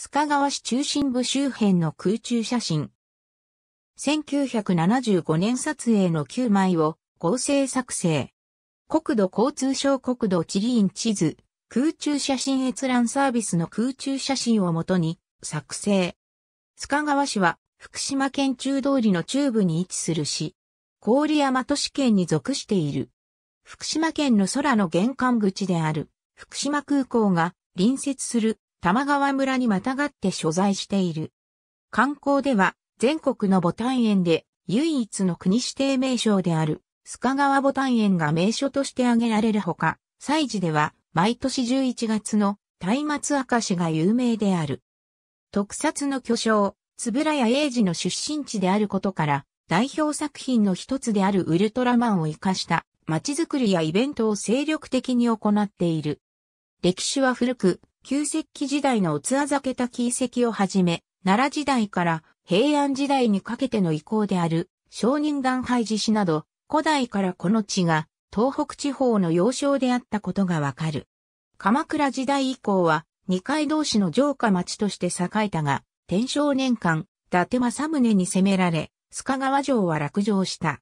須賀川市中心部周辺の空中写真。1975年撮影の9枚を合成作成。国土交通省国土地理院地図、空中写真閲覧サービスの空中写真をもとに作成。須賀川市は福島県中通りの中部に位置する市。郡山都市圏に属している。福島県の空の玄関口である福島空港が隣接する玉川村にまたがって所在している。観光では全国の牡丹園で唯一の国指定名称である須賀川牡丹園が名所として挙げられるほか、祭事では毎年11月の松明明かが有名である。特撮の巨匠、つぶらや英二の出身地であることから、代表作品の一つであるウルトラマンを生かした街づくりやイベントを精力的に行っている。歴史は古く、旧石器時代の器あざけた遺跡をはじめ、奈良時代から平安時代にかけての遺構である、商人岩廃寺市など、古代からこの地が東北地方の要衝であったことがわかる。鎌倉時代以降は、二階同士の城下町として栄えたが、天正年間、伊達政宗に攻められ、須賀川城は落城した。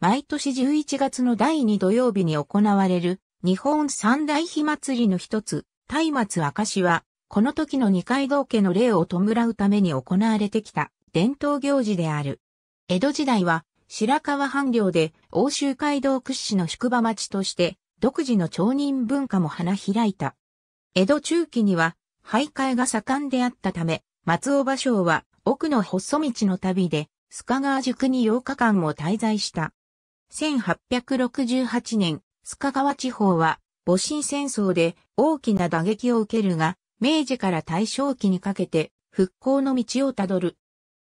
毎年11月の第2土曜日に行われる、日本三大火祭りの一つ、松明明石は、この時の二階堂家の霊を弔うために行われてきた伝統行事である。江戸時代は、白川藩領で欧州街道屈指の宿場町として、独自の町人文化も花開いた。江戸中期には、徘徊が盛んであったため、松尾芭蕉は奥の細道の旅で、須賀川宿に8日間も滞在した。1868年、須賀川地方は戊辰戦争で大きな打撃を受けるが、明治から大正期にかけて復興の道をたどる。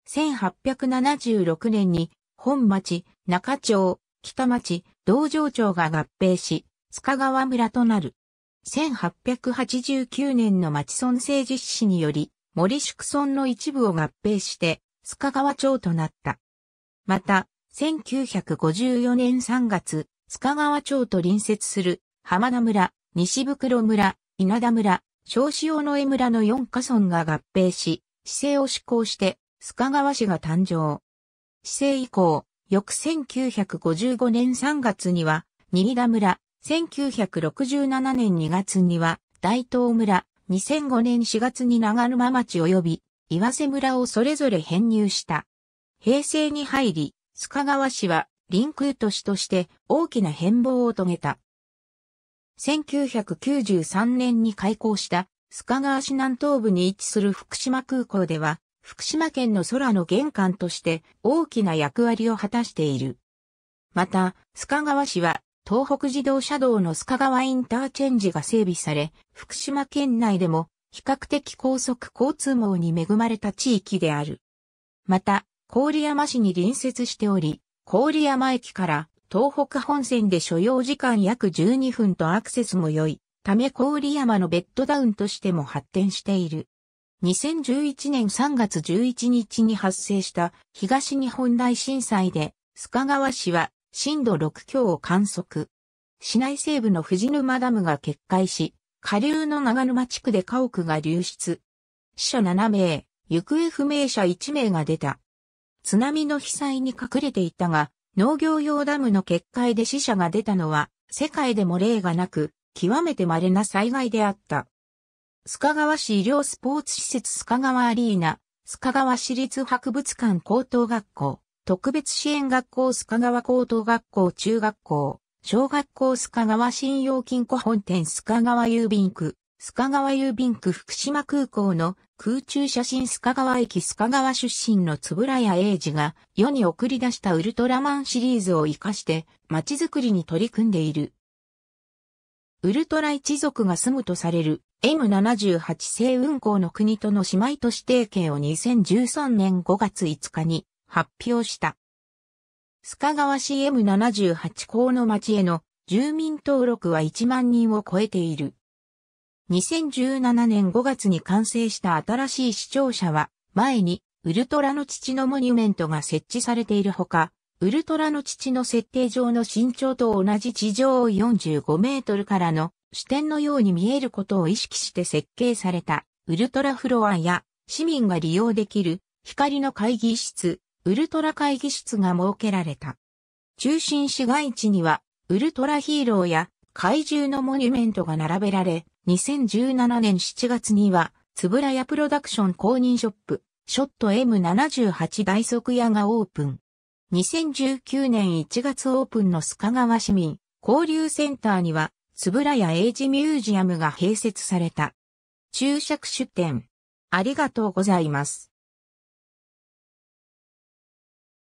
1876年に本町、中町、北町、道場町が合併し、塚川村となる。1889年の町村政治史により、森宿村の一部を合併して、塚川町となった。また、1954年3月、塚川町と隣接する浜名村、西袋村、稲田村、小塩野江村の4カ村が合併し、市政を施行して、須賀川市が誕生。市政以降、翌1955年3月には、新田村、1967年2月には、大東村、2005年4月に長沼町及び、岩瀬村をそれぞれ編入した。平成に入り、須賀川市は、臨空都市として大きな変貌を遂げた。1993年に開港した須賀川市南東部に位置する福島空港では、福島県の空の玄関として大きな役割を果たしている。また、須賀川市は東北自動車道の須賀川インターチェンジが整備され、福島県内でも比較的高速交通網に恵まれた地域である。また、郡山市に隣接しており、郡山駅から東北本線で所要時間約12分とアクセスも良い、ため郡山のベッドダウンとしても発展している。2011年3月11日に発生した東日本大震災で、須賀川市は震度6強を観測。市内西部の藤沼ダムが決壊し、下流の長沼地区で家屋が流出。死者7名、行方不明者1名が出た。津波の被災に隠れていたが、農業用ダムの決壊で死者が出たのは、世界でも例がなく、極めて稀な災害であった。須賀川市医療スポーツ施設須賀川アリーナ、須賀川市立博物館高等学校、特別支援学校須賀川高等学校中学校、小学校須賀川信用金庫本店須賀川郵便区、須賀川郵便区福島空港の空中写真須賀川駅須賀川出身の円谷英二が世に送り出したウルトラマンシリーズを活かして街づくりに取り組んでいる。ウルトラ一族が住むとされる M78 星雲港の国との姉妹都市提携を2013年5月5日に発表した。須賀川市 m 7 8港の町への住民登録は1万人を超えている。2017年5月に完成した新しい視聴者は、前に、ウルトラの父のモニュメントが設置されているほか、ウルトラの父の設定上の身長と同じ地上45メートルからの視点のように見えることを意識して設計されたウルトラフロアや市民が利用できる光の会議室、ウルトラ会議室が設けられた。中心市街地にはウルトラヒーローや怪獣のモニュメントが並べられ、2017年7月には、つぶらやプロダクション公認ショップ、ショット M78 大足屋がオープン。2019年1月オープンの須賀川市民交流センターには、つぶらやエイジミュージアムが併設された。注釈出展。ありがとうございます。